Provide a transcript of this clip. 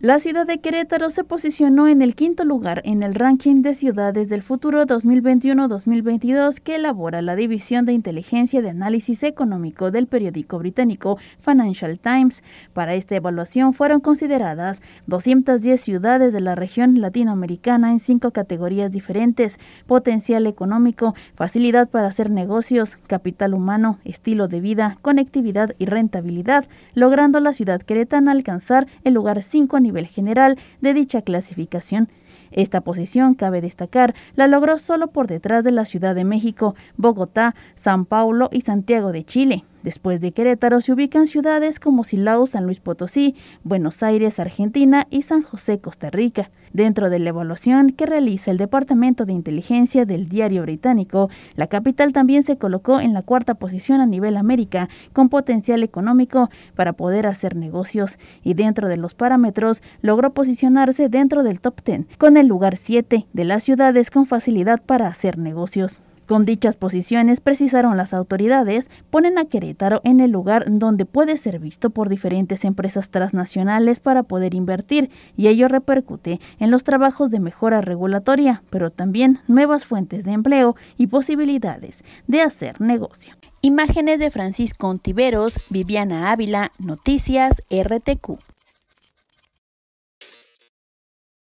La ciudad de Querétaro se posicionó en el quinto lugar en el ranking de ciudades del futuro 2021-2022 que elabora la División de Inteligencia de Análisis Económico del periódico británico Financial Times. Para esta evaluación fueron consideradas 210 ciudades de la región latinoamericana en cinco categorías diferentes, potencial económico, facilidad para hacer negocios, capital humano, estilo de vida, conectividad y rentabilidad, logrando la ciudad queretana alcanzar el lugar 5 a nivel general de dicha clasificación. Esta posición, cabe destacar, la logró solo por detrás de la Ciudad de México, Bogotá, San Paulo y Santiago de Chile. Después de Querétaro se ubican ciudades como Silao, San Luis Potosí, Buenos Aires, Argentina y San José, Costa Rica. Dentro de la evaluación que realiza el Departamento de Inteligencia del diario británico, la capital también se colocó en la cuarta posición a nivel América con potencial económico para poder hacer negocios y dentro de los parámetros logró posicionarse dentro del top 10 con el lugar 7 de las ciudades con facilidad para hacer negocios. Con dichas posiciones, precisaron las autoridades, ponen a Querétaro en el lugar donde puede ser visto por diferentes empresas transnacionales para poder invertir y ello repercute en los trabajos de mejora regulatoria, pero también nuevas fuentes de empleo y posibilidades de hacer negocio. Imágenes de Francisco Ontiveros, Viviana Ávila, Noticias RTQ.